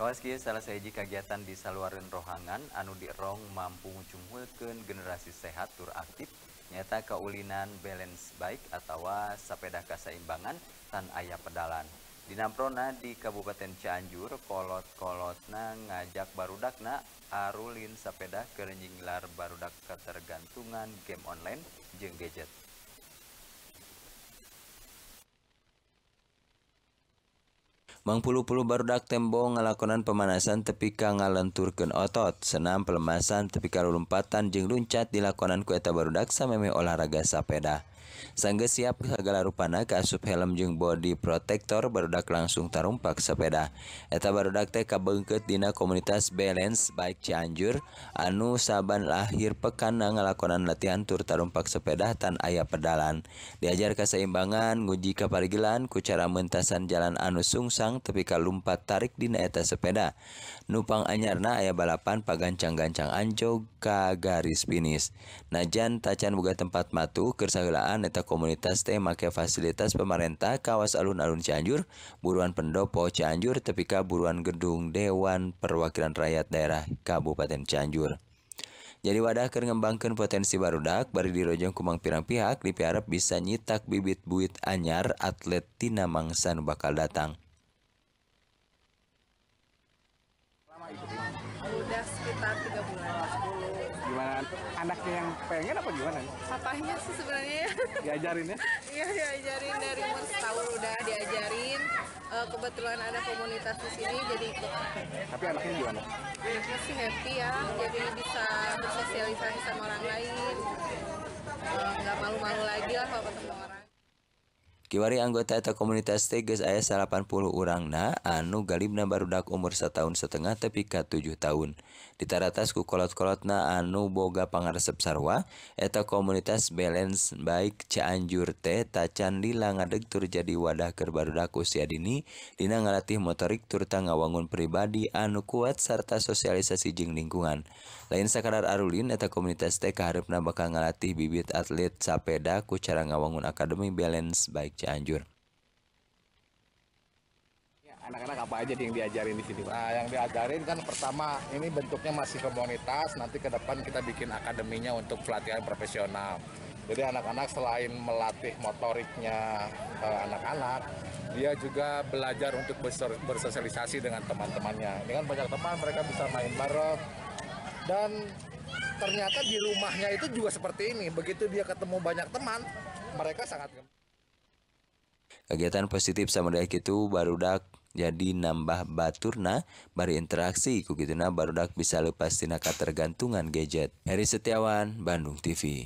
Kawaski salah seji kegiatan di saluran rohangan anu rong mampu ngucunghulkeun generasi sehat tur aktif nyata keulinan balance baik atau sepeda keseimbangan tan ayah pedalan. Di Namprona di Kabupaten Cianjur, kolot-kolotna ngajak barudakna arulin sepeda ke jinglar barudak ketergantungan game online jeng gadget. Kali mangpulpul berdak tembo ngalakonan pemanasan tepika ngalenturken otot, senam pelemasan tepika lupattan jing lncat di lakonan kueta berdaksa memi olahraga sapeda. sanggesiap segalarupana Kaasup helmjung body protektor berdak langsung tarumppak sepeda etabardakkte kabengkut Dina komunitas Balance baik canianjur anu Saban lahir pekan ngalakonan latihan tur tarumppak sepedatan Ayh pedalan diajar keseimbangan Muji kapalgilan kucara mentasan Ja Anu Sungsang tepika lumppat tarik dina eta sepeda numpang anyarna aya balapan pagan canng-gancang anco ka garis binnis najan tacan buga tempat matu kesagalaan yang pemerintah komunitas teh make fasilitas pemerintah kawas alun-alun Cianjur, buruan pendopo Cianjur tepika buruan gedung Dewan Perwakilan Rakyat Daerah Kabupaten Cianjur. Jadi wadah ke ngembangkan potensi barudak bari dirojong kumang pirang pihak dipiarap bisa nyitak bibit buit anyar atlet tina mangsa bakal datang. Sudah sekitar 3 bulan. Kan? anaknya yang pengen apa gimana Papahnya sih sebenarnya? Ya. Diajarin ya? Iya diajarin dari umur setahun udah diajarin. Eh, kebetulan ada komunitas di sini jadi ikut. Tapi anaknya gimana? Anaknya sih happy ya, jadi bisa bersosialisasi sama orang lain. Eh, nggak malu-malu lagi lah kalau ketemu orang. Kiwari anggota eta komunitas teges ayah 80 na anu galibna barudak umur setahun setengah tepi ka tujuh tahun. Ditaratas ku kolot na anu boga pangaresep sarwa, eta komunitas balance baik Cianjur teh tacan lila ngadeg tur jadi wadah keur barudak usia dini dina ngalatih motorik tur tangawangun pribadi anu kuat serta sosialisasi jing lingkungan. Lain sakadar arulin eta komunitas teh kaharepna bakal ngalatih bibit atlet sapeda ku cara ngawangun akademi balance baik Cianjur. Ya, anak-anak apa aja yang diajarin di sini? Nah, yang diajarin kan pertama ini bentuknya masih komunitas, nanti ke depan kita bikin akademinya untuk pelatihan profesional. Jadi anak-anak selain melatih motoriknya eh, anak-anak, eh, dia juga belajar untuk bersosialisasi dengan teman-temannya. Ini kan banyak teman mereka bisa main bareng dan ternyata di rumahnya itu juga seperti ini. Begitu dia ketemu banyak teman, mereka sangat Kegiatan positif sama dayak itu barudak jadi nambah baturna bari interaksi ku gitu barudak bisa lepas tindakan tergantungan gadget. Heri Setiawan, Bandung TV.